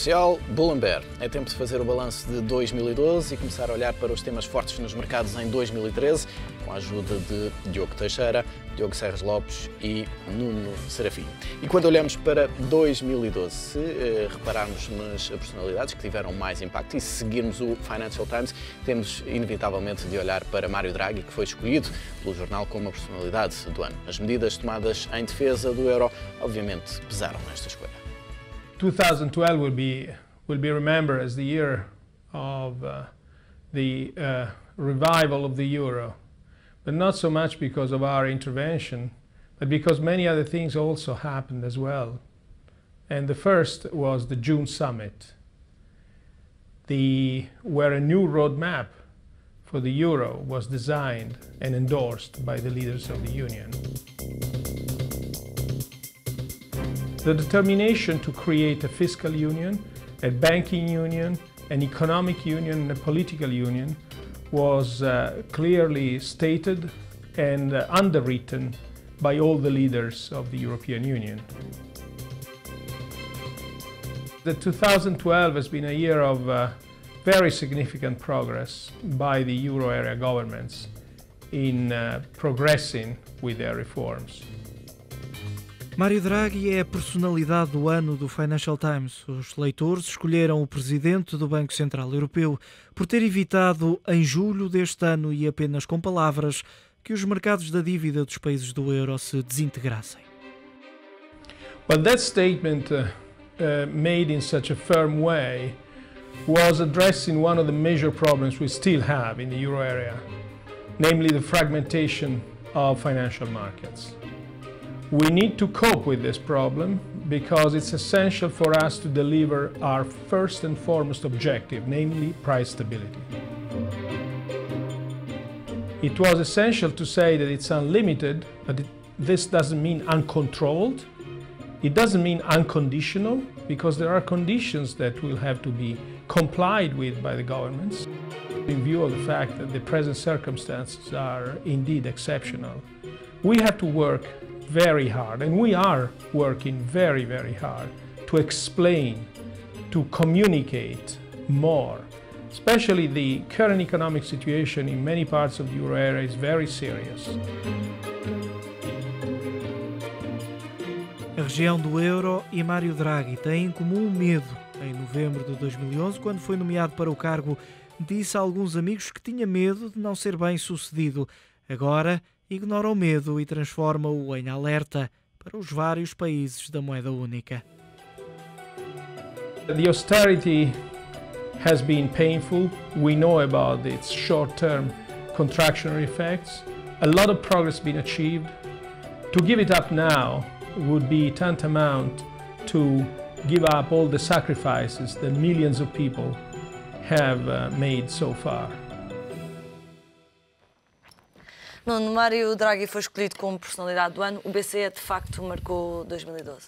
especial É tempo de fazer o balanço de 2012 e começar a olhar para os temas fortes nos mercados em 2013, com a ajuda de Diogo Teixeira, Diogo Serres Lopes e Nuno Serafim. E quando olhamos para 2012, se eh, repararmos nas personalidades que tiveram mais impacto e seguirmos o Financial Times, temos inevitavelmente de olhar para Mário Draghi, que foi escolhido pelo jornal como a personalidade do ano. As medidas tomadas em defesa do euro, obviamente, pesaram nesta escolha. 2012 will be, will be remembered as the year of uh, the uh, revival of the euro, but not so much because of our intervention, but because many other things also happened as well. And the first was the June summit, the, where a new roadmap for the euro was designed and endorsed by the leaders of the union. The determination to create a fiscal union, a banking union, an economic union, and a political union was uh, clearly stated and uh, underwritten by all the leaders of the European Union. The 2012 has been a year of uh, very significant progress by the euro area governments in uh, progressing with their reforms. Mário Draghi é a personalidade do ano do Financial Times. Os leitores escolheram o presidente do Banco Central Europeu por ter evitado, em julho deste ano e apenas com palavras, que os mercados da dívida dos países do euro se desintegrassem. But that statement uh, uh, made in such a firm way was addressing one of the major problems we still have in the euro area, namely the fragmentation of financial markets. We need to cope with this problem because it's essential for us to deliver our first and foremost objective, namely price stability. It was essential to say that it's unlimited, but it, this doesn't mean uncontrolled. It doesn't mean unconditional, because there are conditions that will have to be complied with by the governments. In view of the fact that the present circumstances are indeed exceptional, we have to work very hard, and we are working very, very hard to explain, to communicate more. Especially the current economic situation in many parts of the euro area is very serious. A região do euro e Mário Draghi têm em comum o medo. Em novembro de 2011, quando foi nomeado para o cargo, disse a alguns amigos que tinha medo de não ser bem sucedido. Agora ignora o medo e transforma-o em alerta para os vários países da moeda única. The austerity has been painful. We know about its short-term contractionary effects. A lot of progress been achieved. To give it up now would be tantamount to give up all the sacrifices that millions of people have uh, made so far. Nuno Mário Draghi foi escolhido como personalidade do ano. O BCE, de facto, marcou 2012.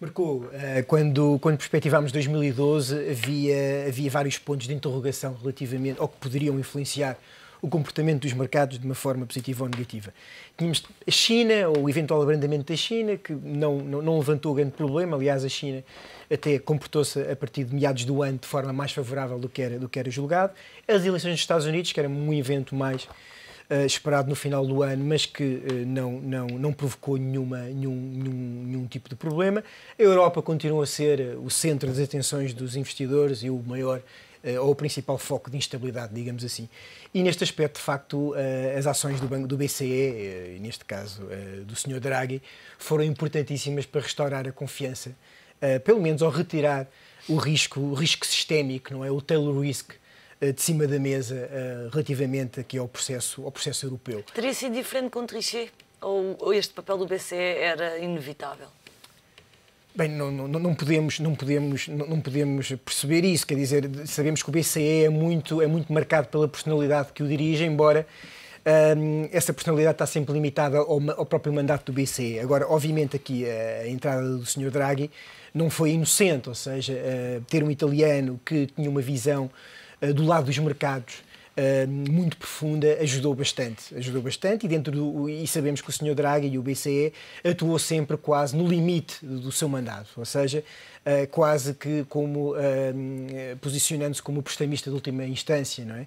Marcou. Eh, quando, quando perspectivámos 2012, havia, havia vários pontos de interrogação relativamente ao que poderiam influenciar o comportamento dos mercados de uma forma positiva ou negativa. Tínhamos a China, ou o eventual abrandamento da China, que não, não, não levantou grande problema. Aliás, a China até comportou-se a partir de meados do ano de forma mais favorável do que era, do que era julgado. As eleições dos Estados Unidos, que era um evento mais uh, esperado no final do ano, mas que uh, não, não, não provocou nenhuma, nenhum, nenhum, nenhum, tipo de problema. A Europa continua a ser eh, o centro das atenções dos investidores e o maior ou o principal foco de instabilidade, digamos assim. E neste aspecto, de facto, as ações do banco do BCE, neste caso do Sr. Draghi, foram importantíssimas para restaurar a confiança, pelo menos ao retirar o risco, o risco sistémico, não é, o tail risk eh, de cima da mesa eh, relativamente aqui ao processo, ao processo europeu. Teria sido diferente com Trichet? Ou, ou este papel do BCE era inevitável? Bem, não, não, não, podemos, não, podemos, não podemos perceber isso. Quer dizer, sabemos que o BCE é muito, é muito marcado pela personalidade que o dirige, embora hum, essa personalidade está sempre limitada ao, ao, próprio mandato do BCE. Agora, obviamente, aqui eh, a entrada do Sr. Draghi não foi inocente, ou seja, ter um italiano que tinha uma visão eh, do lado dos mercados, eh, muito profunda, ajudou bastante. Ajudou bastante e, dentro do, e sabemos que o Sr. Draghi e o BCE atuou sempre quase no limite do seu mandato, ou seja, eh, quase que como posicionando-se como prestamista de última instância, não é?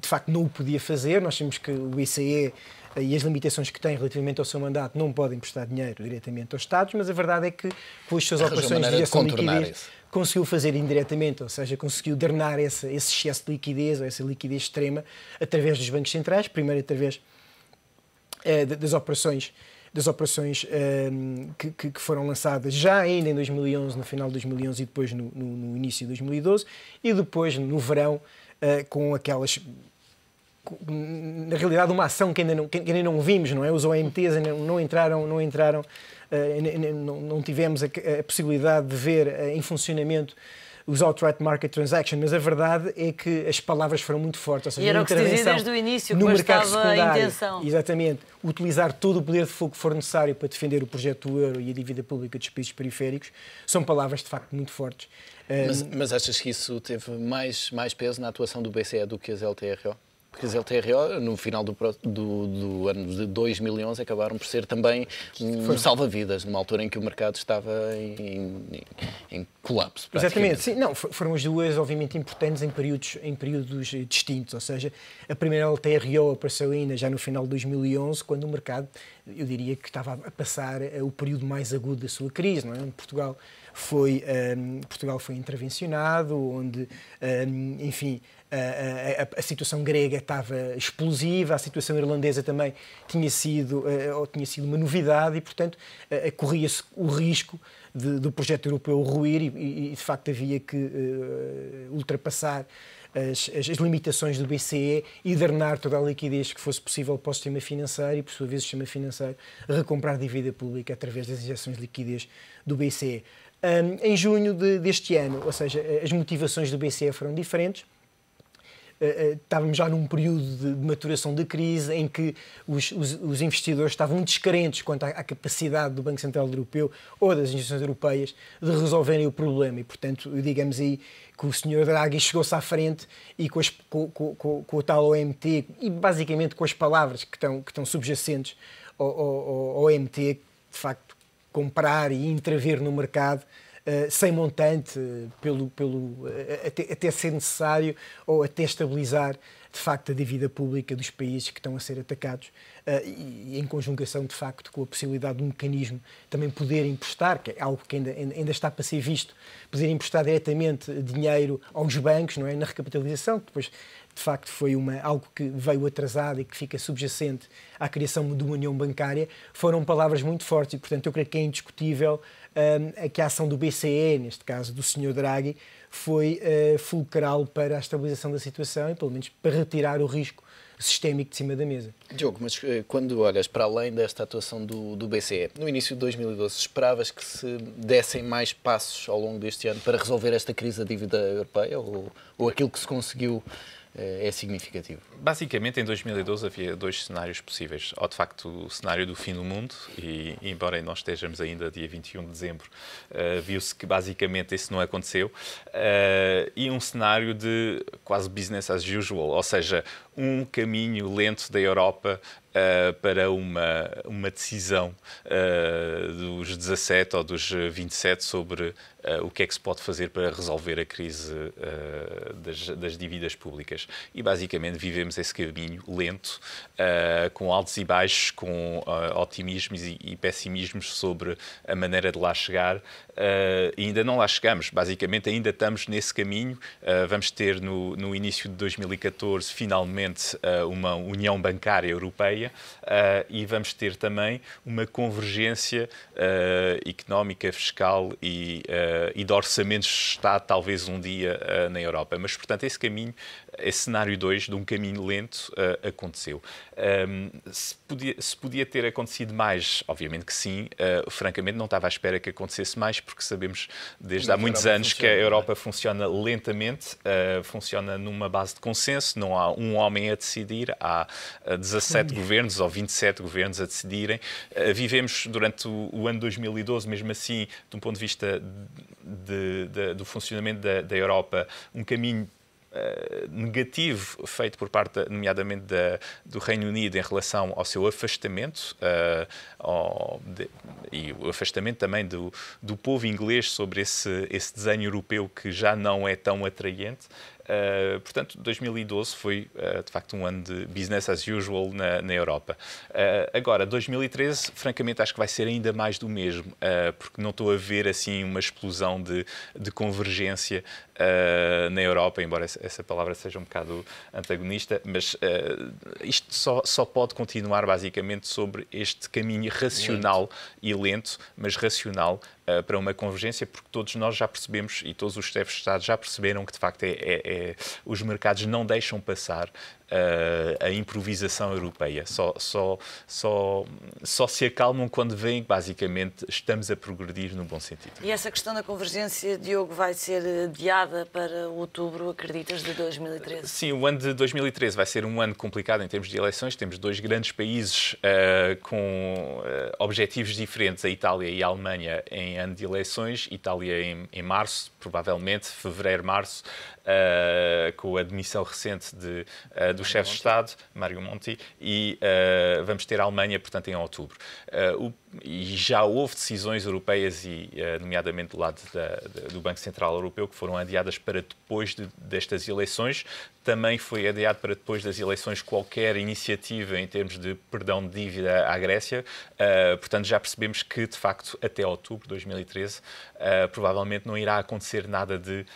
de facto, não o podia fazer, nós temos que o BCE e as limitações que tem relativamente ao seu mandato não podem prestar dinheiro diretamente aos Estados, mas a verdade é que com as suas operações de de liquidez, isso conseguiu fazer indiretamente, ou seja, conseguiu drenar esse, esse excesso de liquidez ou essa liquidez extrema através dos bancos centrais, primeiro através uh, das operações das operações uh, que, que, foram lançadas já ainda em 2011, no final de 2011 e depois no, no, no início de 2012 e depois no verão uh, com aquelas na realidade uma ação que ainda não, que ainda não vimos, não é? Os OMTs ainda não entraram, não entraram eh, não tivemos a possibilidade de ver eh, em funcionamento os outright market transactions, mas a verdade é que as palavras foram muito fortes. Ou seja, e era o que se dizia desde o início, no mercado secundário, a intenção. Exatamente. Utilizar todo o poder de fogo que for necessário para defender o projeto do euro e a dívida pública dos países periféricos são palavras, de facto, muito fortes. Mas, eh, mas achas que isso teve mais, mais peso na atuação do BCE do que as LTRO? Porque as LTRO, no final do, do, do ano de 2011, acabaram por ser também um, salva-vidas, numa altura em que o mercado estava em, em, em colapso. Exatamente, sim. Não, foram as duas, obviamente, importantes em períodos, em períodos eh, distintos. Ou seja, a primeira LTRO apareceu ainda já no final de 2011, quando o mercado, eu diria que estava a passar eh, o período mais agudo da sua crise, não é? Portugal foi, um, ehm, Portugal foi intervencionado, onde, um, ehm, enfim, a, a, a, situação grega estava explosiva, a situação irlandesa também tinha sido, eh, ou tinha sido uma novidade e, portanto, eh, eh, corria-se o risco de, do projeto europeu ruir e, e de facto, havia que uh, ultrapassar as, as, as, limitações do BCE e drenar toda a liquidez que fosse possível para o sistema financeiro e, por sua vez, o sistema financeiro recomprar dívida pública através das injeções de liquidez do BCE. Um, em junho de, deste ano, ou seja, as motivações do BCE foram diferentes. Eh, eh, estávamos já num período de, maturação da crise em que os, os, os, investidores estavam descrentes quanto à, à, capacidade do Banco Central Europeu ou das instituições europeias de resolverem o problema. E, portanto, digamos aí que o Sr. Draghi chegou-se à frente e com, as, com, com, com, o tal OMT e basicamente com as palavras que estão, que estão subjacentes ao, ao, ao OMT, de facto, comprar e intervir no mercado eh, sem montante, pelo, pelo, eh, até, até ser necessário ou até estabilizar de facto a dívida pública dos países que estão a ser atacados eh, e em conjugação de facto com a possibilidade de um mecanismo também poder emprestar, que é algo que ainda, ainda está para ser visto, poder emprestar diretamente dinheiro aos bancos, não é, na recapitalização, que depois de facto foi uma, algo que veio atrasado e que fica subjacente à criação de uma união bancária, foram palavras muito fortes e, portanto, eu creio que é indiscutível um, que a ação do BCE, neste caso do Sr. Draghi, foi uh, fulcral para a estabilização da situação e, pelo menos, para retirar o risco sistémico de cima da mesa. Diogo, mas eh, quando olhas para além desta atuação do, do BCE, no início de 2012, esperavas que se dessem mais passos ao longo deste ano para resolver esta crise da dívida europeia ou, ou aquilo que se conseguiu eh, é significativo. Basicamente, em 2012 havia dois cenários possíveis. Ou, de facto, o cenário do fim do mundo, e embora nós estejamos ainda dia 21 de dezembro, eh, viu-se que basicamente isso não aconteceu, eh, e um cenário de quase business as usual, ou seja, um caminho lento da Europa uh, para uma, uma decisão uh, dos 17 ou dos 27 sobre uh, o que é que se pode fazer para resolver a crise das, das, dívidas públicas. E basicamente vivemos esse caminho lento, com altos e baixos, com otimismos e, e, pessimismos sobre a maneira de lá chegar. ainda não lá chegamos, basicamente ainda estamos nesse caminho. vamos ter no, no início de 2014, finalmente, finalmente eh, uma União Bancária Europeia eh, e vamos ter também uma convergência eh, económica, fiscal e, e de orçamentos de Estado, talvez um dia na Europa. Mas, portanto, esse caminho esse cenário 2 de um caminho lento uh, aconteceu. Um, se, podia, se, podia, ter acontecido mais, obviamente que sim. Uh, francamente, não estava à espera que acontecesse mais, porque sabemos desde há muitos anos funciona, que a é? Europa é? funciona lentamente, uh, funciona numa base de consenso, não há um homem a decidir, há 17 uh, hum. governos ou 27 governos a decidirem. Uh, vivemos durante o, o, ano 2012, mesmo assim, de um ponto de vista de, de, do funcionamento da, da Europa, um caminho eh, negativo feito por parte, nomeadamente, da, do Reino Unido em relação ao seu afastamento eh, ao, de, e o afastamento também do, do povo inglês sobre esse, esse desenho europeu que já não é tão atraente. Eh, portanto, 2012 foi, uh, de facto, um ano de business as usual na, na Europa. Uh, agora, 2013, francamente, acho que vai ser ainda mais do mesmo, porque não estou a ver, assim, uma explosão de, de convergência na Europa, embora essa palavra seja um bocado antagonista, mas isto só, só pode continuar, basicamente, sobre este caminho racional lento. e lento, mas racional, eh, para uma convergência, porque todos nós já percebemos e todos os chefes de Estado já perceberam que, de facto, é, é, é os mercados não deixam passar eh, a improvisação europeia. Só, só, só, só se acalmam quando veem que, basicamente, estamos a progredir no bom sentido. E essa questão da convergência, Diogo, vai ser eh, adiada para outubro, acreditas, de 2013? Sim, o ano de 2013 vai ser um ano complicado em termos de eleições. Temos dois grandes países uh, com uh, objetivos diferentes, a Itália e a Alemanha, em ano de eleições. Itália em, em março, provavelmente, fevereiro, março uh, com a demissão recente de, uh, do chefe de Estado, Mário Monti, e uh, vamos ter a Alemanha, portanto, em outubro. O, e já houve decisões europeias, e nomeadamente do lado da, da, do Banco Central Europeu, que foram adiadas para depois de, destas eleições. Também foi adiado para depois das eleições qualquer iniciativa em termos de perdão de dívida à Grécia. portanto, já percebemos que, de facto, até outubro de 2013, provavelmente não irá acontecer nada de,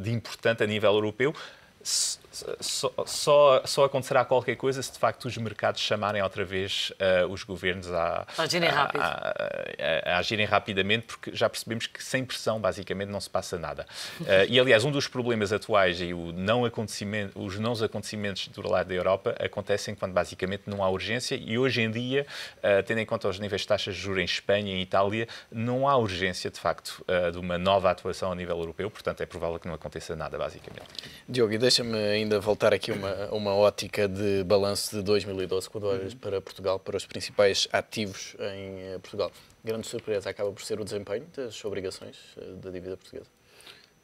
de importante a nível europeu. Se só, só, só, acontecerá qualquer coisa se de facto os mercados chamarem outra vez uh, os governos a, agirem a, a, a, agirem rapidamente, porque já percebemos que sem pressão basicamente não se passa nada. Uh, e aliás, um dos problemas atuais e o não acontecimento, os não acontecimentos do lado da Europa acontecem quando basicamente não há urgência e hoje em dia, uh, tendo em conta os níveis de taxas de juros em Espanha e Itália, não há urgência de facto de uma nova atuação a nível europeu, portanto é provável que não aconteça nada basicamente. Diogo, e deixa-me ainda voltar aqui uma, uma ótica de balanço de 2012, quando uhum. olhas para Portugal, para os principais ativos em eh, Portugal. Grande surpresa acaba por ser o desempenho das obrigações eh, da dívida portuguesa.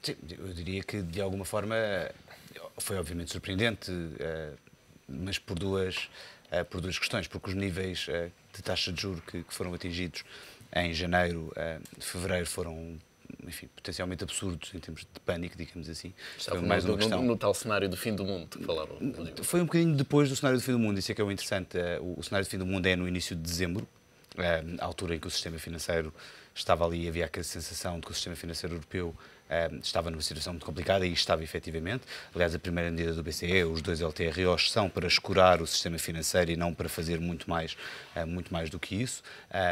Sim, eu diria que de alguma forma foi obviamente surpreendente, eh, mas por duas, por duas questões, porque os níveis de taxa de juro que foram atingidos em janeiro, fevereiro foram enfim, potencialmente absurdos em termos de pânico, digamos assim. Estava foi mais no, uma questão. No, no, tal cenário do fim do mundo que falaram. Foi um bocadinho depois do cenário do fim do mundo, isso é que é o interessante. Eh, o, o cenário do fim do mundo é no início de dezembro, a eh, altura em que o sistema financeiro estava ali, havia aquela sensação de que o sistema financeiro europeu um, estava numa situação muito complicada e estava efetivamente. Aliás, a primeira medida do BCE, os dois LTROs, são para escurar o sistema financeiro e não para fazer muito mais, uh, muito mais do que isso.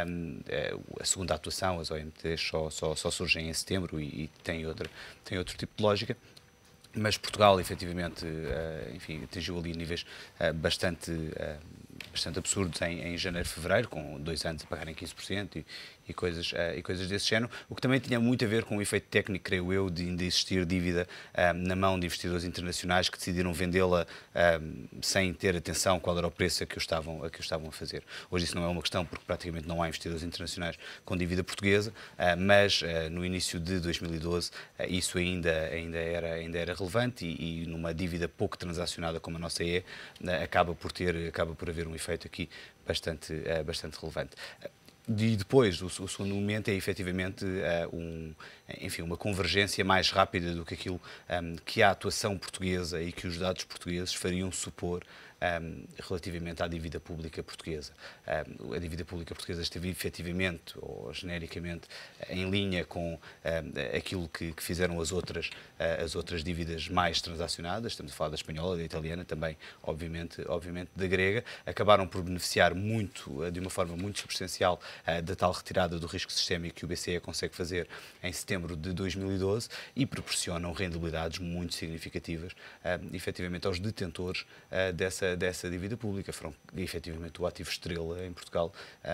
Um, eh, a segunda atuação, as OMTs, só, só, só surgem em setembro e, e tem, outra, tem outro tipo de lógica mas Portugal efetivamente ah, enfim, atingiu ali níveis ah, bastante, bastante absurdos em, em janeiro e fevereiro, com dois anos a pagarem 15% e, e coisas, uh, e coisas desse género, o que também tinha muito a ver com o efeito técnico, creio eu, de, de existir dívida uh, na mão de investidores internacionais que decidiram vendê-la uh, sem ter atenção qual era o preço a que, estavam, a que estavam a fazer. Hoje isso não é uma questão porque praticamente não há investidores internacionais com dívida portuguesa, mas no início de 2012 isso ainda, ainda, era, ainda era relevante e, e, numa dívida pouco transacionada como a nossa é, acaba por ter acaba por haver um efeito aqui bastante, bastante relevante. E depois, o, o, segundo momento é efetivamente uh, um, enfim, uma convergência mais rápida do que aquilo um, ehm, que a atuação portuguesa e que os dados portugueses fariam supor um, relativamente à dívida pública portuguesa. Um, a dívida pública portuguesa esteve efetivamente ou genericamente em linha com um, aquilo que, que, fizeram as outras, uh, as outras dívidas mais transacionadas, estamos a falar da espanhola, da italiana, também, obviamente, obviamente da grega, acabaram por beneficiar muito, ah, de uma forma muito substancial, uh, da tal retirada do risco sistémico que o BCE consegue fazer em setembro de 2012 e proporcionam rendibilidades muito significativas, uh, efetivamente, aos detentores uh, dessa dessa, dessa dívida pública. Foram efetivamente o ativo estrela em Portugal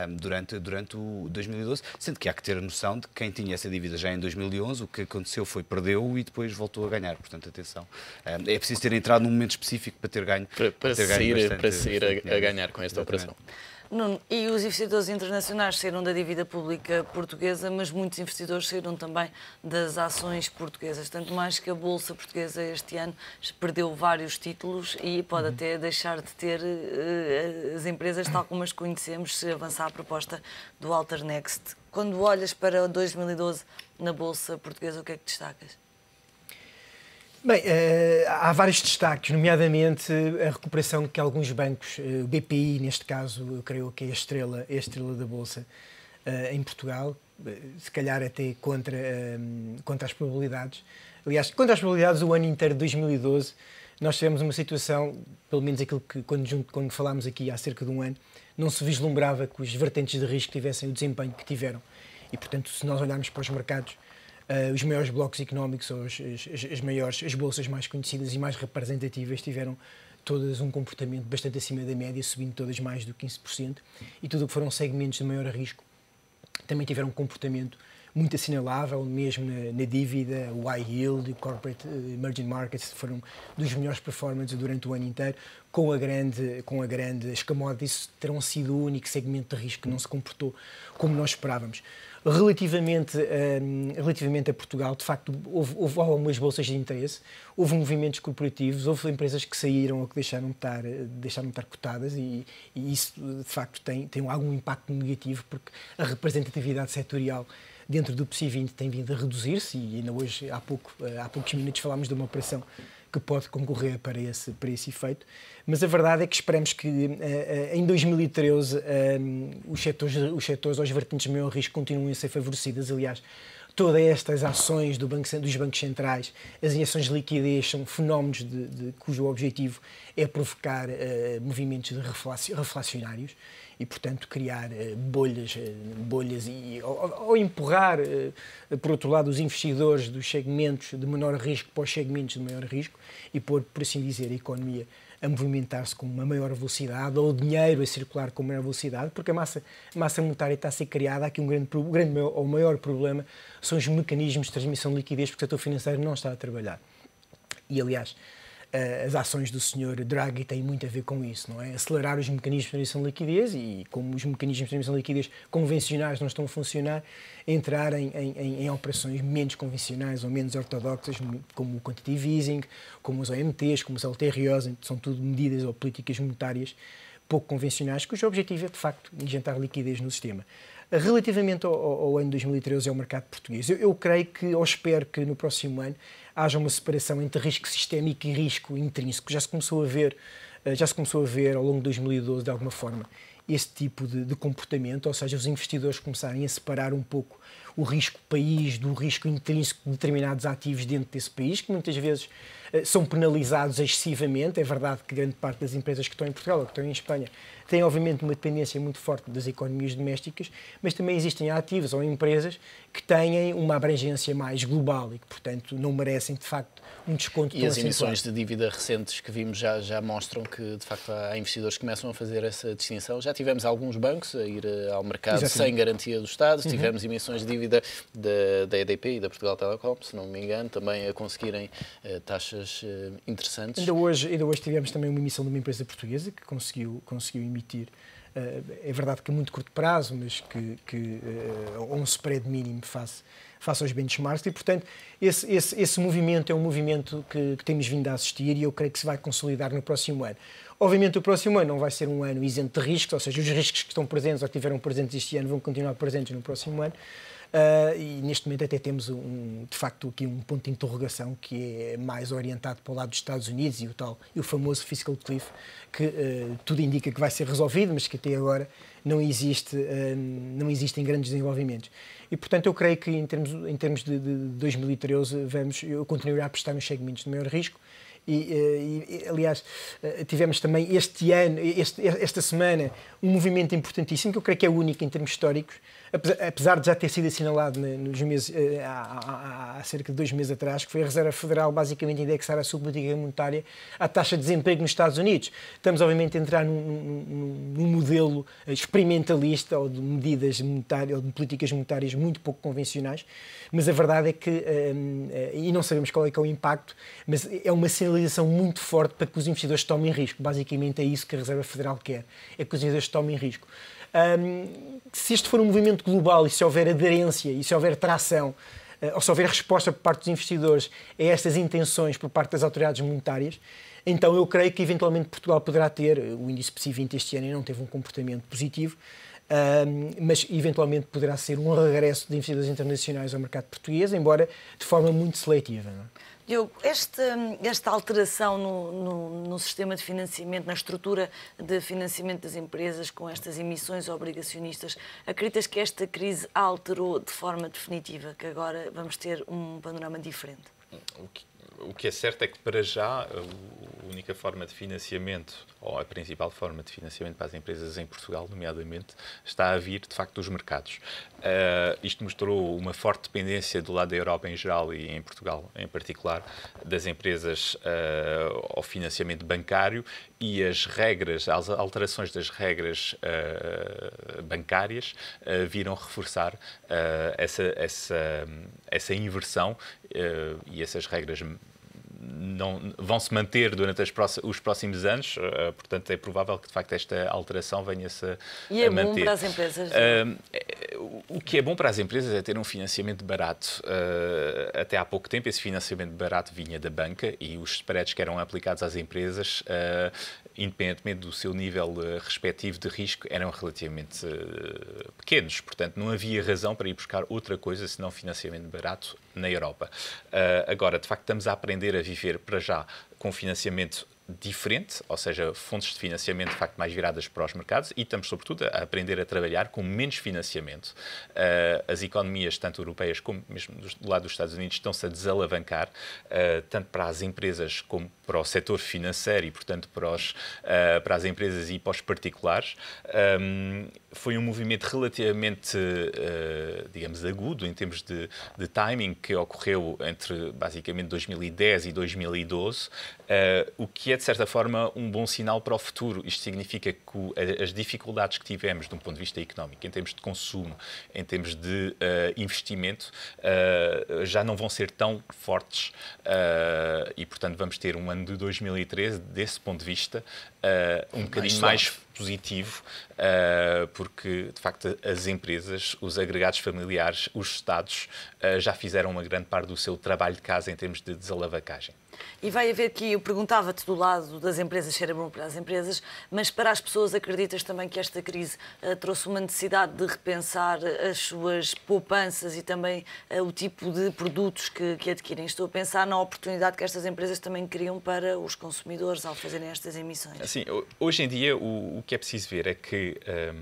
um, durante, durante o 2012, sendo que há que ter a noção de que quem tinha essa dívida já em 2011, o que aconteceu foi perdeu e depois voltou a ganhar. Portanto, atenção. Um, é preciso ter entrado num momento específico para ter ganho. Para, para ter sair, ganho bastante, para sair a, a ganhar com esta Exatamente. operação. Nuno, e os investidores internacionais saíram da dívida pública portuguesa, mas muitos investidores saíram também das ações portuguesas. Tanto mais que a Bolsa Portuguesa este ano perdeu vários títulos e pode uhum. até deixar de ter uh, as empresas tal como as conhecemos se avançar a proposta do Alternext. Quando olhas para 2012 na Bolsa Portuguesa, o que é que destacas? Bem, eh, há vários destaques, nomeadamente a recuperação que alguns bancos, eh, o BPI neste caso, eu creio que é a estrela, é a estrela da Bolsa eh, em Portugal, se calhar até contra, contra as probabilidades. Aliás, contra as probabilidades, o ano inteiro de 2012, nós tivemos uma situação, pelo menos aquilo que quando, quando falámos aqui há cerca de um ano, não se vislumbrava que os vertentes de risco tivessem o desempenho que tiveram. E, portanto, se nós olharmos para os mercados, Uh, os maiores blocos económicos, ou as, as, as, maiores, as bolsas mais conhecidas e mais representativas tiveram todas um comportamento bastante acima da média, subindo todas mais do que 15%, e tudo o que foram segmentos de maior risco também tiveram um comportamento muito assinalável, mesmo na, na dívida, o high yield o corporate eh, emerging markets foram dos melhores performances durante o ano inteiro, com a grande, com a grande, escamote, isso terão sido o único segmento de risco que não se comportou como nós esperávamos. Relativamente, um, ehm, relativamente a Portugal, de facto, houve, houve, algumas bolsas de interesse, houve movimentos corporativos, houve empresas que saíram ou que deixaram de estar, eh, deixaram de estar cotadas e, e isso, de facto, tem, tem algum impacto negativo porque a representatividade setorial dentro do PSI 20 tem vindo a reduzir-se e ainda hoje, há, pouco, eh, há poucos minutos, falámos de uma operação que pode concorrer para esse, para esse efeito. Mas a verdade é que esperamos que eh, eh, em 2013 ehm, os setores, os setores ou as vertentes de maior risco continuem a ser favorecidas. Aliás, todas estas ações do banco, dos bancos centrais, as injeções de liquidez são fenómenos de, de, cujo objetivo é provocar uh, movimentos reflacionários e, portanto, criar eh, bolhas, eh, bolhas e, ou, ou empurrar, eh, por outro lado, os investidores dos segmentos de menor risco para os segmentos de maior risco e pôr, por assim dizer, a economia a movimentar-se com uma maior velocidade ou o dinheiro a circular com maior velocidade, porque a massa, a massa monetária está a ser criada. Aqui um grande, um grande ou maior problema são os mecanismos de transmissão de liquidez, porque o setor financeiro não está a trabalhar. E, aliás, eh, as ações do Sr. Draghi têm muito a ver com isso, não é? Acelerar os mecanismos de transmissão de liquidez e, como os mecanismos de transmissão de liquidez convencionais não estão a funcionar, entrar em, em, em operações menos convencionais ou menos ortodoxas, como o quantitative easing, como os OMTs, como os LTROs, são tudo medidas ou políticas monetárias pouco convencionais, cujo objetivo é, de facto, injetar liquidez no sistema. Relativamente ao, ao ano 2013 ao é mercado português, eu, eu creio que, ou espero que no próximo ano, haja uma separação entre risco sistémico e risco intrínseco. Já se começou a ver, eh, já se começou a ver ao longo de 2012, de alguma forma, esse tipo de, de comportamento, ou seja, os investidores começarem a separar um pouco o risco país, do risco intrínseco de determinados ativos dentro desse país, que muitas vezes eh, são penalizados excessivamente. É verdade que grande parte das empresas que estão em Portugal ou que estão em Espanha têm, obviamente, uma dependência muito forte das economias domésticas, mas também existem ativos ou empresas que têm uma abrangência mais global e que, portanto, não merecem, de facto, um desconto E as assim emissões de dívida recentes que vimos já, já mostram que, de facto, há investidores que começam a fazer essa distinção. Já tivemos alguns bancos a ir eh, ao mercado Exatamente. sem garantia do Estado, uhum. tivemos emissões de dívida da, da EDP e da Portugal Telecom, se não me engano, também a conseguirem uh, taxas uh, interessantes. Ainda hoje, ainda hoje tivemos também uma emissão de uma empresa portuguesa que conseguiu, conseguiu emitir é verdade que a muito curto prazo, mas que, que uh, um spread mínimo face faça os benchmarks e, portanto, esse, esse, esse movimento é um movimento que, que temos vindo a assistir e eu creio que se vai consolidar no próximo ano. Obviamente, o próximo ano não vai ser um ano isento de riscos, ou seja, os riscos que estão presentes ou que tiveram presentes este ano vão continuar presentes no próximo ano. Uh, e neste momento até temos um, de facto aqui um ponto de interrogação que é mais orientado para o lado dos Estados Unidos e o tal e o famoso fiscal cliff que uh, tudo indica que vai ser resolvido mas que até agora não, existe, hum, não existem grandes desenvolvimentos. E, portanto, eu creio que em termos, em termos de, de 2013, vamos, eu continuarei a apostar nos segmentos de maior risco. E, eh, e, aliás, eh, tivemos também este ano, este, esta semana, um movimento importantíssimo que eu creio que é único em termos históricos, apesar de já ter sido assinalado nos meses, eh, há, há, há, cerca de dois meses atrás, que foi a Reserva Federal basicamente indexar a sua política monetária à taxa de desemprego nos Estados Unidos. Estamos, obviamente, a entrar num, num, num modelo experimentalista ou de medidas monetárias ou de políticas monetárias muito pouco convencionais, mas a verdade é que, ehm, eh, e não sabemos qual é que é o impacto, mas é uma sinalização muito forte para que os investidores tomem risco. Basicamente é isso que a Reserva Federal quer, é que os investidores tomem risco. Um, se este for um movimento global e se houver aderência e se houver tração, eh, ou se houver resposta por parte dos investidores a estas intenções por parte das autoridades monetárias, então eu creio que eventualmente Portugal poderá ter, eh, o índice PSI 20 este ano não teve um comportamento positivo, mas eventualmente poderá ser um regresso de investidores internacionais ao mercado português, embora de forma muito seletiva. Não é? Diogo, esta, esta alteração no, no, no, sistema de financiamento, na estrutura de financiamento das empresas com estas emissões obrigacionistas, acreditas que esta crise alterou de forma definitiva, que agora vamos ter um panorama diferente? O que, o que é certo é que, para já, a única forma de financiamento, ou a principal forma de financiamento para as empresas em Portugal, nomeadamente, está a vir, de facto, dos mercados. Uh, isto mostrou uma forte dependência do lado da Europa em geral e em Portugal em particular, das empresas uh, ao financiamento bancário e as regras, as alterações das regras uh, bancárias viram reforçar essa, essa, essa inversão e essas regras não, vão se manter durante os próximos anos, eh, portanto é provável que de facto esta alteração venha-se a e é manter. bom para as empresas? Uh, o que é bom para as empresas é ter um financiamento barato. Uh, até há pouco tempo esse financiamento barato vinha da banca e os spreads que eram aplicados às empresas uh, independentemente do seu nível eh, respectivo de risco, eram relativamente eh, pequenos. Portanto, não havia razão para ir buscar outra coisa senão financiamento barato na Europa. Eh, agora, de facto, estamos a aprender a viver para já com financiamento diferente, ou seja, fontes de financiamento de facto mais viradas para os mercados e estamos, sobretudo, a aprender a trabalhar com menos financiamento. Uh, as economias, tanto europeias como mesmo do lado dos Estados Unidos, estão-se a desalavancar, uh, tanto para as empresas como para o setor financeiro e, portanto, para, os, uh, para as empresas e para os particulares. Um, foi um movimento relativamente, uh, digamos, agudo em termos de, de, timing, que ocorreu entre basicamente 2010 e 2012, uh, eh, o que é, de certa forma, um bom sinal para o futuro. Isto significa que o, as dificuldades que tivemos, de um ponto de vista económico, em termos de consumo, em termos de uh, investimento, já não vão ser tão fortes e, portanto, vamos ter um ano de 2013, desse ponto de vista, um bocadinho mais positivo, ah, porque de facto as empresas, os agregados familiares, os Estados ah, já fizeram uma grande parte do seu trabalho de casa em termos de desalavancagem. E vai haver que eu perguntava-te do lado das empresas se era bom para as empresas, mas para as pessoas acreditas também que esta crise uh, trouxe uma necessidade de repensar as suas poupanças e também uh, o tipo de produtos que, que, adquirem. Estou a pensar na oportunidade que estas empresas também criam para os consumidores ao fazerem estas emissões. Assim, hoje em dia o, o que é preciso ver é que um, ehm,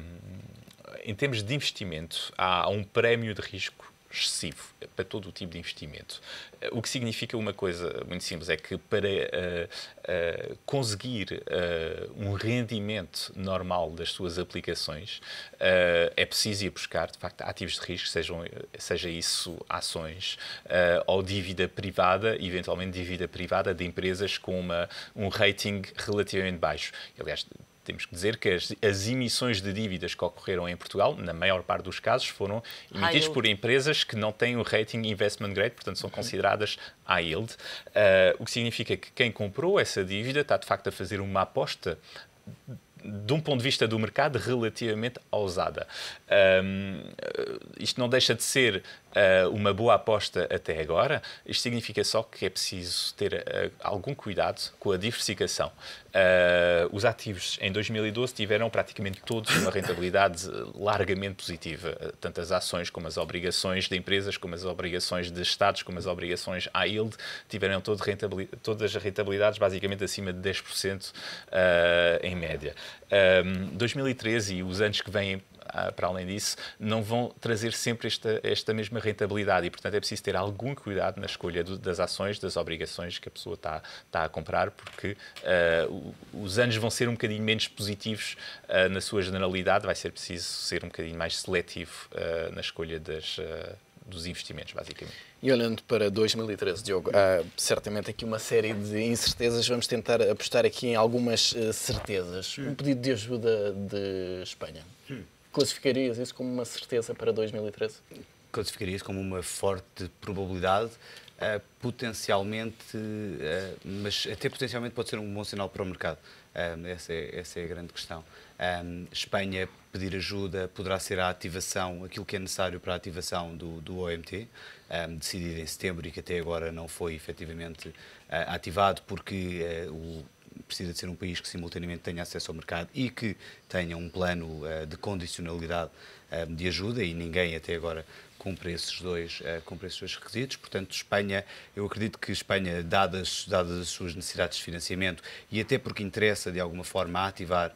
em termos de investimento há um prémio de risco excessivo para todo o tipo de investimento. Eh, o que significa uma coisa muito simples, é que para uh, uh, conseguir uh, um rendimento normal das suas aplicações, é preciso ir buscar, de facto, ativos de risco, sejam, seja isso ações ou dívida privada, eventualmente dívida privada de empresas com uma, um rating relativamente baixo. Aliás, temos que dizer que as, as, emissões de dívidas que ocorreram em Portugal, na maior parte dos casos, foram emitidas por empresas que não têm o rating investment grade, portanto são uhum. consideradas high yield, uh, o que significa que quem comprou essa dívida está de facto a fazer uma aposta de um ponto de vista do mercado, relativamente ousada. Um, eh, isto não deixa de ser uh, uma boa aposta até agora, isto significa só que é preciso ter uh, algum cuidado com a diversificação. Uh, os ativos em 2012 tiveram praticamente todos uma rentabilidade largamente positiva, tanto as ações como as obrigações de empresas, como as obrigações de Estados, como as obrigações à yield, tiveram todo rentabil todas as rentabilidades basicamente acima de 10% em média. Um, 2013 e os anos que vêm ah, para além disso, não vão trazer sempre esta, esta mesma rentabilidade e, portanto, é preciso ter algum cuidado na escolha do, das ações, das obrigações que a pessoa está, está a comprar, porque uh, os anos vão ser um bocadinho menos positivos uh, na sua generalidade, vai ser preciso ser um bocadinho mais seletivo uh, na escolha das dos investimentos, basicamente. E olhando para 2013, Diogo, há certamente aqui uma série de incertezas. Vamos tentar apostar aqui em algumas eh, certezas. Um pedido de ajuda de Espanha. Classificarias isso como uma certeza para 2013? Classificaria isso como uma forte probabilidade. Uh, potencialmente, uh, mas até potencialmente pode ser um bom sinal para o mercado. Uh, essa, é, essa é a grande questão. Espanha pedir ajuda, poderá ser a ativação, aquilo que é necessário para a ativação do, do OMT, um, ehm, decidido em setembro e que até agora não foi efetivamente uh, ativado porque uh, o precisa de ser um país que simultaneamente tenha acesso ao mercado e que tenha um plano eh, de condicionalidade eh, de ajuda e ninguém até agora cumpre esses dois, eh, cumpre esses dois requisitos. Portanto, Espanha, eu acredito que Espanha, dadas, dadas as suas necessidades de financiamento e até porque interessa de alguma forma ativar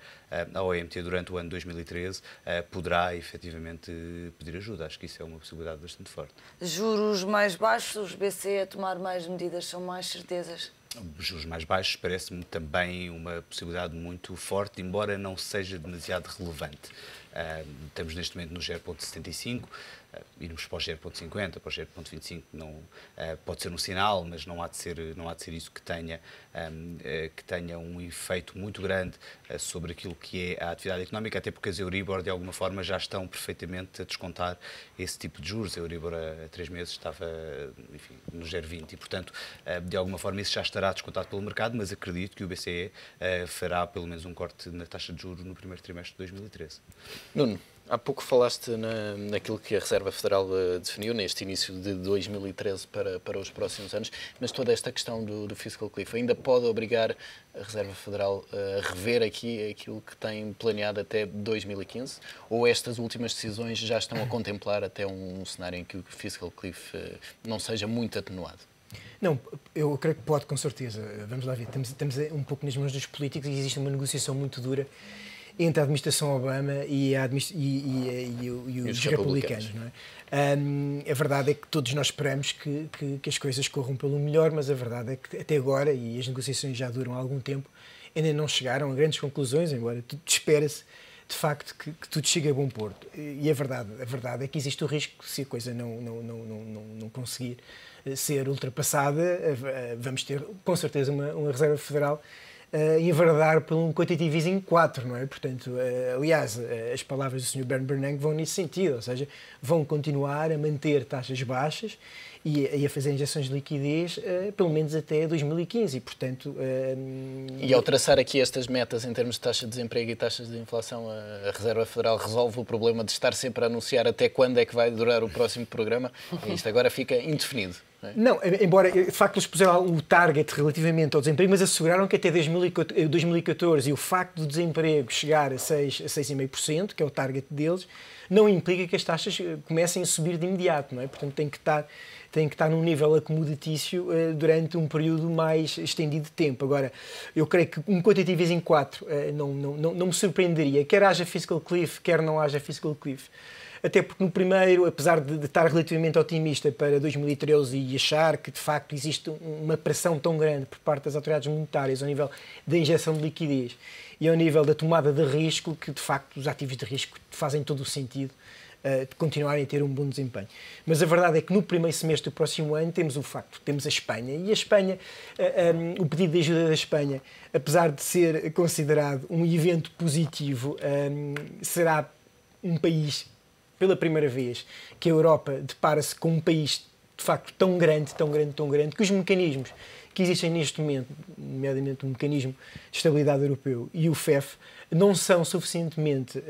a OMT durante o ano 2013, poderá efetivamente pedir ajuda. Acho que isso é uma possibilidade bastante forte. Juros mais baixos, BCE a tomar mais medidas, são mais certezas? os juros mais baixos parece-me também uma possibilidade muito forte, embora não seja demasiado relevante estamos neste momento no 0,75, uh, ah, irmos para o 0,50, para o 0,25 não, uh, pode ser um sinal, mas não há de ser, não há de ser isso que tenha, um, uh, ah, que tenha um efeito muito grande sobre aquilo que é a atividade económica, até porque as Euribor, de alguma forma, já estão perfeitamente a descontar esse tipo de juros. A Euribor há três meses estava enfim, no 0,20 e, portanto, de alguma forma isso já estará descontado pelo mercado, mas acredito que o BCE fará pelo menos um corte na taxa de juros no primeiro trimestre de 2013. Nuno, há pouco falaste na, naquilo que a Reserva Federal eh, definiu neste início de 2013 para, para os próximos anos, mas toda esta questão do, do fiscal cliff ainda pode obrigar a Reserva Federal eh, a rever aqui aquilo que tem planeado até 2015? Ou estas últimas decisões já estão a contemplar até um, um cenário em que o fiscal cliff eh, não seja muito atenuado? Não, eu creio que pode, com certeza. Vamos lá ver. Estamos, estamos um pouco nas mãos dos políticos e existe uma negociação muito dura entre a administração Obama e, a administ... e, e, ah, e os, os, republicanos. republicanos é? Um, a verdade é que todos nós esperamos que, que, que as coisas corram pelo melhor, mas a verdade é que até agora, e as negociações já duram algum tempo, ainda não chegaram a grandes conclusões, embora tudo espera-se de facto que, que, tudo chegue a bom porto. E a verdade, a verdade é que existe o risco, se a coisa não, não, não, não, não conseguir eh, ser ultrapassada, eh, eh, vamos ter com certeza uma, uma Reserva Federal uh, enverdar por um quantitativismo 4, não é? Portanto, uh, aliás, uh, as palavras do Sr. Bernanke vão nesse sentido, ou seja, vão continuar a manter taxas baixas e, e a fazer injeções de liquidez uh, pelo menos até 2015. Portanto, uh, e ao traçar aqui estas metas em termos de taxa de desemprego e taxas de inflação, a Reserva Federal resolve o problema de estar sempre a anunciar até quando é que vai durar o próximo programa. Isto agora fica indefinido. Não, é? embora eh, de facto eles puseram o target relativamente ao desemprego, mas asseguraram que até 2014 e o facto do desemprego chegar a 6,5%, 6 que é o target deles, não implica que as taxas eh, comecem a subir de imediato, não é? Portanto, tem que estar tem que estar num nível acomodatício uh, eh, durante um período mais estendido de tempo. Agora, eu creio que um quantitativismo em quatro uh, não, não, não, não me surpreenderia, quer haja fiscal cliff, quer não haja fiscal cliff até porque no primeiro, apesar de, de, estar relativamente otimista para 2013 e achar que de facto existe uma pressão tão grande por parte das autoridades monetárias ao nível da injeção de liquidez e ao nível da tomada de risco, que de facto os ativos de risco fazem todo o sentido uh, de continuarem a ter um bom desempenho. Mas a verdade é que no primeiro semestre do próximo ano temos o facto, temos a Espanha, e a Espanha, uh, eh, um, eh, o pedido de ajuda da Espanha, apesar de ser considerado um evento positivo, um, será um país, pela primeira vez, que a Europa depara-se com um país de facto tão grande, tão grande, tão grande, que os mecanismos que existem neste momento, nomeadamente o mecanismo de estabilidade europeu e o FEF, não são suficientemente uh,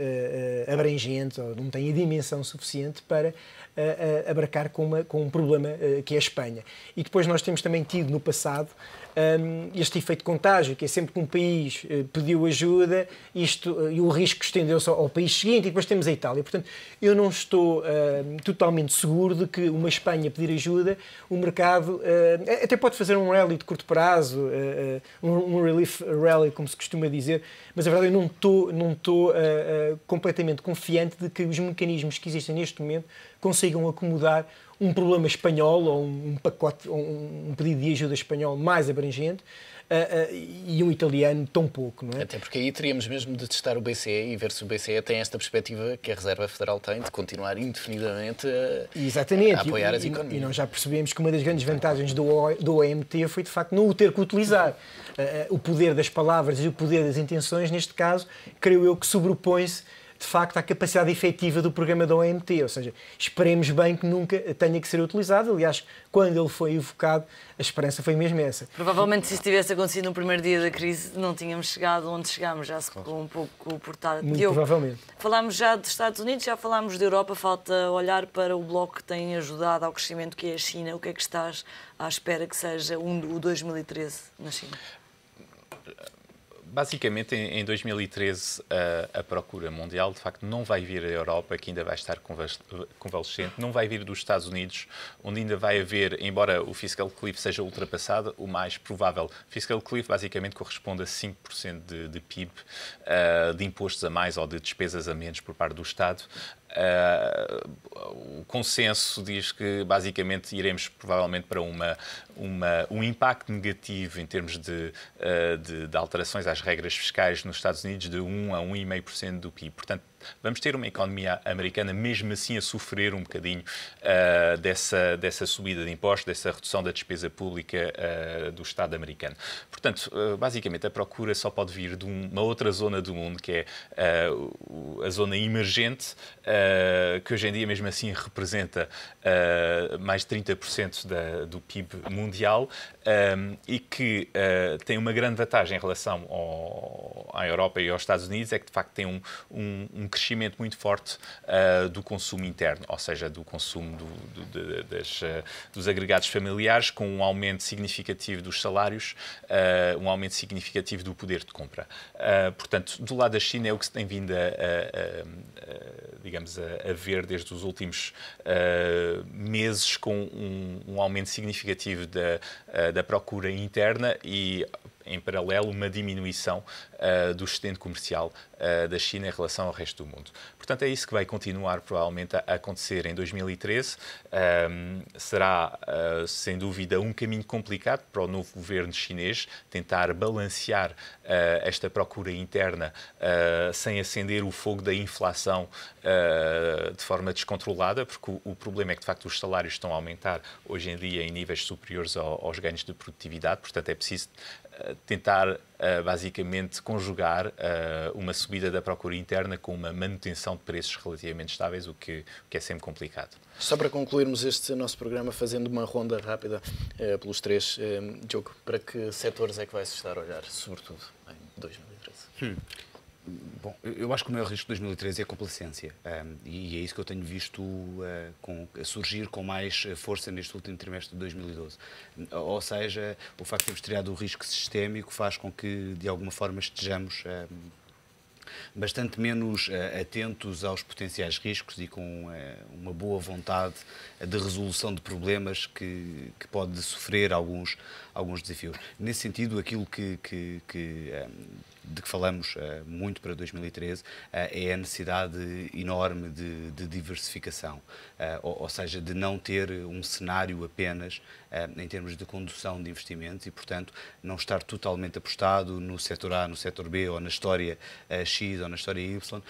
abrangentes ou não têm a dimensão suficiente para uh, abarcar com, uma, com um problema uh, que é a Espanha. E depois nós temos também tido no passado um, ehm, este efeito contágio, que é sempre que um país pediu ajuda isto, e o risco estendeu-se ao, ao, país seguinte, e depois temos a Itália. Portanto, eu não estou ehm, totalmente seguro de que uma Espanha pedir ajuda, o mercado até pode fazer um rally rally de curto prazo, eh, eh, um relief rally, como se costuma dizer, mas a verdade é eu não estou não estou eh, completamente confiante de que os mecanismos que existem neste momento consigam acomodar um problema espanhol ou um pacote, ou um pedido de ajuda espanhol mais abrangente uh, uh, e um italiano tão pouco, não é? Até porque aí teríamos mesmo de testar o BCE e ver se o BCE tem esta perspectiva que a Reserva Federal tem de continuar indefinidamente a, eh, Exatamente. a apoiar e, as economias. E, e nós já percebemos que uma das grandes vantagens do, o, do OMT foi, de facto, não o ter que utilizar. Uh, o poder das palavras e o poder das intenções, neste caso, creio eu que sobrepõe-se de facto, à capacidade efetiva do programa da OMT. Ou seja, esperemos bem que nunca tenha que ser utilizado. Aliás, quando ele foi evocado, a esperança foi mesmo essa. Provavelmente, se isso tivesse acontecido no primeiro dia da crise, não tínhamos chegado onde chegámos. Já se colocou um pouco portado. Muito Diogo, provavelmente. Falámos já dos Estados Unidos, já falámos da Europa. Falta olhar para o bloco que tem ajudado ao crescimento, que é a China. O que é que estás à espera que seja um, o 2013 na China? basicamente, em, 2013, a, a, procura mundial, de facto, não vai vir da Europa, que ainda vai estar convalescente, não vai vir dos Estados Unidos, onde ainda vai haver, embora o fiscal cliff seja ultrapassado, o mais provável. Fiscal cliff, basicamente, corresponde a 5% de, de PIB, uh, eh, de impostos a mais ou de despesas a menos por parte do Estado. Uh, o consenso diz que basicamente iremos provavelmente para uma, uma um impacto negativo em termos de, uh, de, de, alterações às regras fiscais nos Estados Unidos de 1 a 1,5% do PIB. Portanto, vamos ter uma economia americana mesmo assim a sofrer um bocadinho uh, dessa, dessa subida de impostos, dessa redução da despesa pública uh, do Estado americano. Portanto, uh, basicamente, a procura só pode vir de uma outra zona do mundo, que é a zona emergente, que hoje em dia mesmo assim representa mais de 30% da, do PIB mundial um, e que uh, tem uma grande vantagem em relação ao, à Europa e aos Estados Unidos, é que de facto tem um, um, um crescimento muito forte uh, do consumo interno, ou seja, do consumo do, do, de, das, ah, dos agregados familiares, com um aumento significativo dos salários, um aumento significativo do poder de compra. portanto, do lado da China é o que se tem vindo a, a, a digamos, a, a, ver desde os últimos meses, com um, aumento significativo da da procura interna e em paralelo uma diminuição uh, do excedente comercial uh, da China em relação ao resto do mundo. Portanto, é isso que vai continuar provavelmente a acontecer em 2013. Um, ehm, será, uh, sem dúvida, um caminho complicado para o novo governo chinês tentar balancear esta procura interna sem acender o fogo da inflação de forma descontrolada, porque o, o, problema é que, de facto, os salários estão a aumentar hoje em dia em níveis superiores ao, aos ganhos de produtividade, portanto, é preciso tentar eh, basicamente conjugar eh, uma subida da procura interna com uma manutenção de preços relativamente estáveis, o que, é sempre complicado. Só para concluirmos este nosso programa, fazendo uma ronda rápida eh, pelos três, Diogo, para que setores é que vai se estar a olhar, sobretudo em 2013? Hum. Bom, eu acho que o maior risco de 2013 é a complacência um, e é isso que eu tenho visto uh, com, surgir com mais ah, força neste último trimestre de 2012. Ou seja, o facto de termos tirado o risco sistémico faz com que, de alguma forma, estejamos um, bastante menos uh, atentos aos potenciais riscos e com uh, uma boa vontade de resolução de problemas que, que pode sofrer alguns, alguns desafios. Nesse sentido, aquilo que, que, que um, de que falamos uh, muito para 2013 uh, eh, é a necessidade enorme de, de diversificação. Eh, ou, seja, de não ter um cenário apenas eh, em termos de condução de investimentos e, portanto, não estar totalmente apostado no setor A, no setor B ou na história eh, X ou na história Y,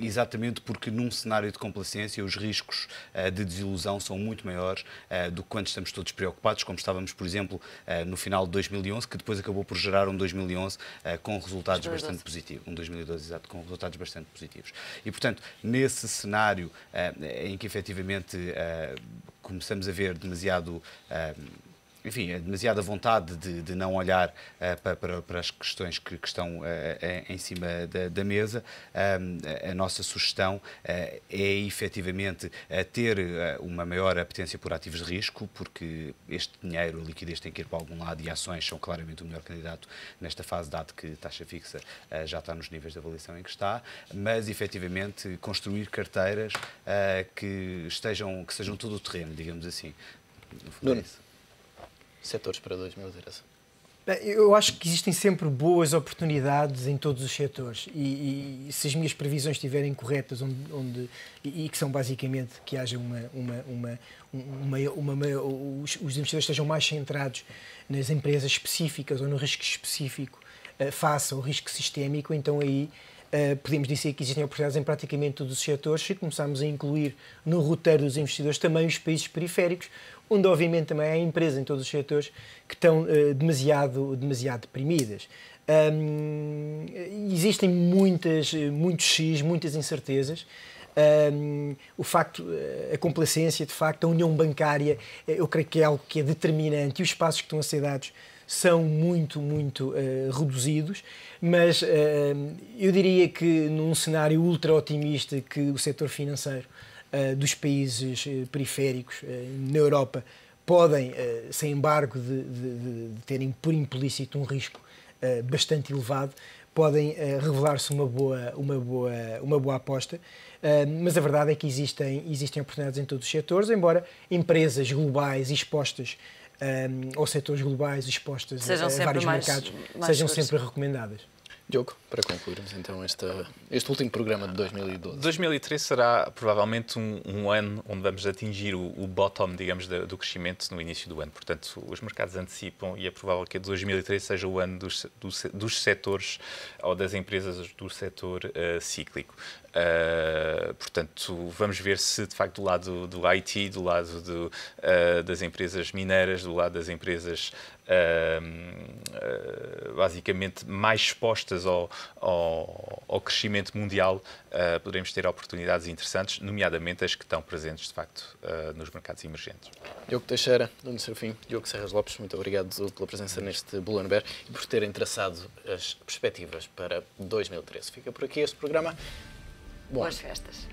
exatamente porque num cenário de complacência os riscos de desilusão são muito maiores do que quando estamos todos preocupados, como estávamos, por exemplo, no final de 2011, que depois acabou por gerar um 2011 com resultados 2012. bastante positivos, um 2012, exato, com resultados bastante positivos. E, portanto, nesse cenário em que efetivamente efetivamente ah, começamos a ver demasiado ah, enfim, a é demasiada vontade de, de não olhar uh, eh, para, para, para, as questões que, que estão uh, em cima da, da mesa, um, a nossa sugestão uh, é efetivamente ter uma maior apetência por ativos de risco, porque este dinheiro, a liquidez tem que ir para algum lado e ações são claramente o melhor candidato nesta fase, dado que taxa fixa já está nos níveis de avaliação em que está, mas efetivamente construir carteiras que, estejam, que sejam todo o terreno, digamos assim. No fundo, é isso setores para 2013? Eu acho que existem sempre boas oportunidades em todos os setores e, e se as minhas previsões estiverem corretas onde, onde e, e, que são basicamente que haja uma, uma, uma, uma, uma, uma os, os, investidores estejam mais centrados nas empresas específicas ou no risco específico uh, face ao risco sistémico, então aí eh, podemos dizer que existem oportunidades em praticamente todos os setores se começarmos a incluir no roteiro dos investidores também os países periféricos, onde obviamente também há empresas em todos os setores que estão uh, demasiado, demasiado deprimidas. Um, existem muitas, eh, muitos X, muitas incertezas. Um, o facto, a complacência, de facto, a união bancária, eu creio que é algo que é determinante e os passos que estão a ser dados são muito, muito uh, reduzidos, mas uh, eu diria que num cenário ultra otimista que o setor financeiro uh, dos países periféricos na Europa podem, sem embargo de, de, de, terem por implícito um risco bastante elevado, podem revelar-se uma boa, uma, boa, uma boa aposta. mas a verdade é que existem, existem oportunidades em todos os setores, embora empresas globais expostas um, ou setores globais expostas sejam a, a vários mais, mercados mais sejam sempre recomendadas. Diogo, para concluirmos então este, este último programa de 2012. 2013 será provavelmente um, um ano onde vamos atingir o, o bottom, digamos, do, do, crescimento no início do ano. Portanto, os mercados antecipam e é provável que 2013 seja o ano dos, dos, dos setores ou das empresas do setor uh, cíclico. Uh, portanto, vamos ver se de facto do lado do IT, do lado do, uh, das empresas mineiras, do lado das empresas uh, basicamente mais expostas ao, ao, ao crescimento mundial, poderemos ter oportunidades interessantes, nomeadamente as que estão presentes de facto nos mercados emergentes. Diogo Teixeira, Nuno Serafim, Diogo Serras Lopes, muito obrigado pela presença neste Bullenberg e por terem traçado as perspectivas para 2013. Fica por aqui este programa. Boas festas.